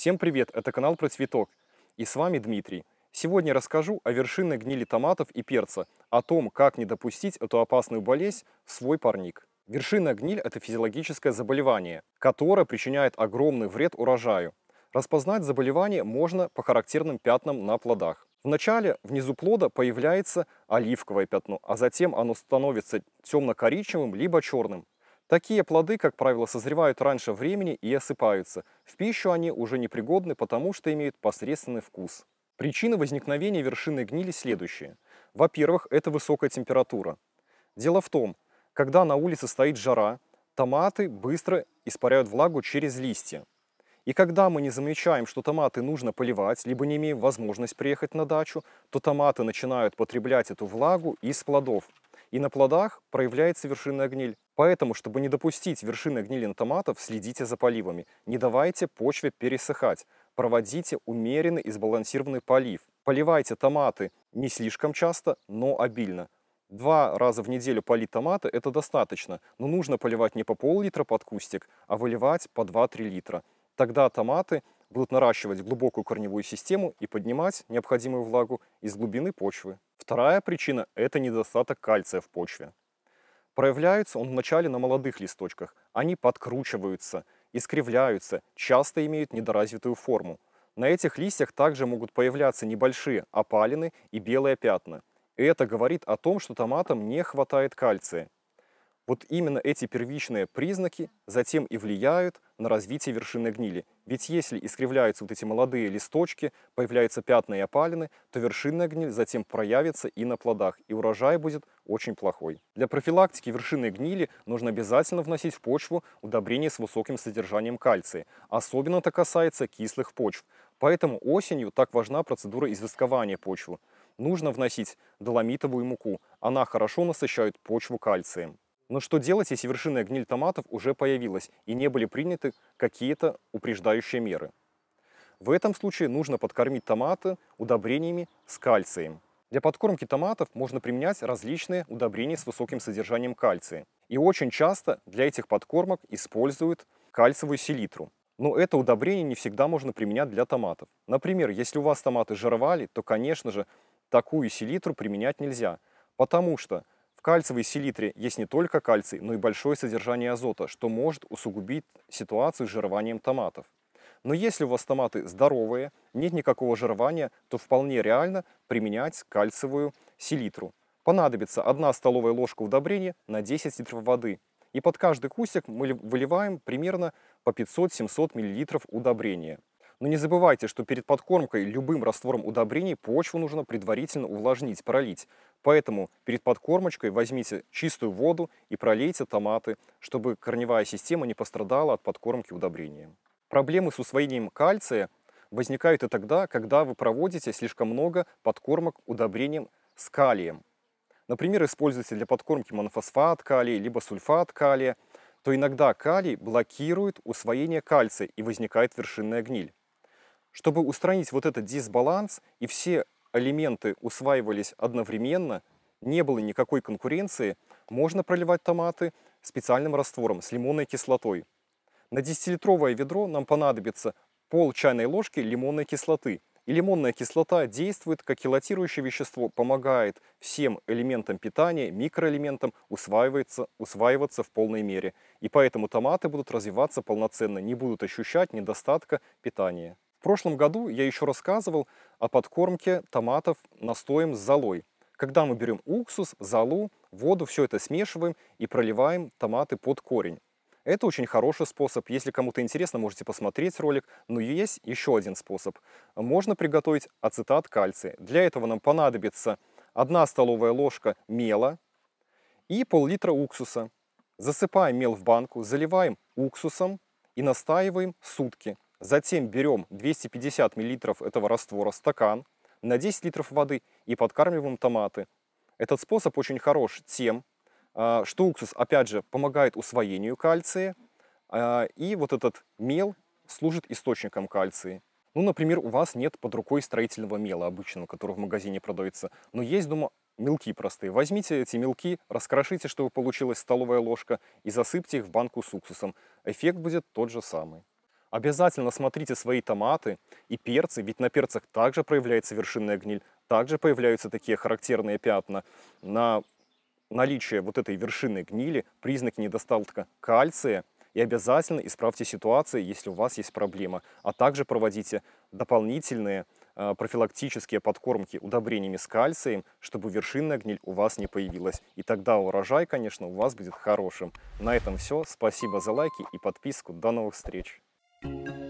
Всем привет, это канал про цветок и с вами Дмитрий. Сегодня расскажу о вершинной гнили томатов и перца, о том, как не допустить эту опасную болезнь в свой парник. Вершинная гниль – это физиологическое заболевание, которое причиняет огромный вред урожаю. Распознать заболевание можно по характерным пятнам на плодах. Вначале внизу плода появляется оливковое пятно, а затем оно становится темно-коричневым либо черным. Такие плоды, как правило, созревают раньше времени и осыпаются. В пищу они уже непригодны, потому что имеют посредственный вкус. Причины возникновения вершины гнили следующие. Во-первых, это высокая температура. Дело в том, когда на улице стоит жара, томаты быстро испаряют влагу через листья. И когда мы не замечаем, что томаты нужно поливать, либо не имеем возможность приехать на дачу, то томаты начинают потреблять эту влагу из плодов – и на плодах проявляется вершинная гниль. Поэтому, чтобы не допустить вершинной гнили на томатов, следите за поливами. Не давайте почве пересыхать. Проводите умеренный и сбалансированный полив. Поливайте томаты не слишком часто, но обильно. Два раза в неделю полить томаты – это достаточно, но нужно поливать не по пол-литра под кустик, а выливать по 2-3 литра. Тогда томаты будут наращивать глубокую корневую систему и поднимать необходимую влагу из глубины почвы. Вторая причина – это недостаток кальция в почве. Проявляется он вначале на молодых листочках. Они подкручиваются, искривляются, часто имеют недоразвитую форму. На этих листьях также могут появляться небольшие опалины и белые пятна. это говорит о том, что томатам не хватает кальция, вот именно эти первичные признаки затем и влияют на развитие вершины гнили. Ведь если искривляются вот эти молодые листочки, появляются пятна и опалины, то вершинная гниль затем проявится и на плодах, и урожай будет очень плохой. Для профилактики вершины гнили нужно обязательно вносить в почву удобрения с высоким содержанием кальция. Особенно это касается кислых почв. Поэтому осенью так важна процедура известкования почвы. Нужно вносить доломитовую муку. Она хорошо насыщает почву кальцием. Но что делать, если вершинная гниль томатов уже появилась и не были приняты какие-то упреждающие меры? В этом случае нужно подкормить томаты удобрениями с кальцием. Для подкормки томатов можно применять различные удобрения с высоким содержанием кальция. И очень часто для этих подкормок используют кальциевую селитру. Но это удобрение не всегда можно применять для томатов. Например, если у вас томаты жировали, то, конечно же, такую селитру применять нельзя, потому что в кальциевой селитре есть не только кальций, но и большое содержание азота, что может усугубить ситуацию с жированием томатов. Но если у вас томаты здоровые, нет никакого жирования, то вполне реально применять кальциевую селитру. Понадобится 1 столовая ложка удобрения на 10 литров воды. И под каждый кустик мы выливаем примерно по 500-700 мл удобрения. Но не забывайте, что перед подкормкой любым раствором удобрений почву нужно предварительно увлажнить, пролить. Поэтому перед подкормочкой возьмите чистую воду и пролейте томаты, чтобы корневая система не пострадала от подкормки удобрения. Проблемы с усвоением кальция возникают и тогда, когда вы проводите слишком много подкормок удобрением с калием. Например, используете для подкормки монофосфат калия, либо сульфат калия, то иногда калий блокирует усвоение кальция и возникает вершинная гниль. Чтобы устранить вот этот дисбаланс и все элементы усваивались одновременно, не было никакой конкуренции, можно проливать томаты специальным раствором с лимонной кислотой. На 10-литровое ведро нам понадобится пол чайной ложки лимонной кислоты. И лимонная кислота действует как хелатирующее вещество, помогает всем элементам питания, микроэлементам усваиваться, усваиваться в полной мере. И поэтому томаты будут развиваться полноценно, не будут ощущать недостатка питания. В прошлом году я еще рассказывал о подкормке томатов настоем с золой. Когда мы берем уксус, золу, воду, все это смешиваем и проливаем томаты под корень. Это очень хороший способ. Если кому-то интересно, можете посмотреть ролик. Но есть еще один способ. Можно приготовить ацетат кальция. Для этого нам понадобится 1 столовая ложка мела и пол-литра уксуса. Засыпаем мел в банку, заливаем уксусом и настаиваем сутки. Затем берем 250 миллилитров этого раствора, стакан, на 10 литров воды и подкармливаем томаты. Этот способ очень хорош тем, а, что уксус, опять же, помогает усвоению кальция, а, и вот этот мел служит источником кальция. Ну, например, у вас нет под рукой строительного мела обычного, который в магазине продается, но есть дома мелки простые. Возьмите эти мелки, раскрошите, чтобы получилась столовая ложка, и засыпьте их в банку с уксусом. Эффект будет тот же самый. Обязательно смотрите свои томаты и перцы, ведь на перцах также проявляется вершинная гниль, также появляются такие характерные пятна. На наличие вот этой вершинной гнили – признак недостатка кальция, и обязательно исправьте ситуацию, если у вас есть проблема, а также проводите дополнительные э, профилактические подкормки удобрениями с кальцием, чтобы вершинная гниль у вас не появилась. И тогда урожай, конечно, у вас будет хорошим. На этом все. Спасибо за лайки и подписку. До новых встреч! Thank you.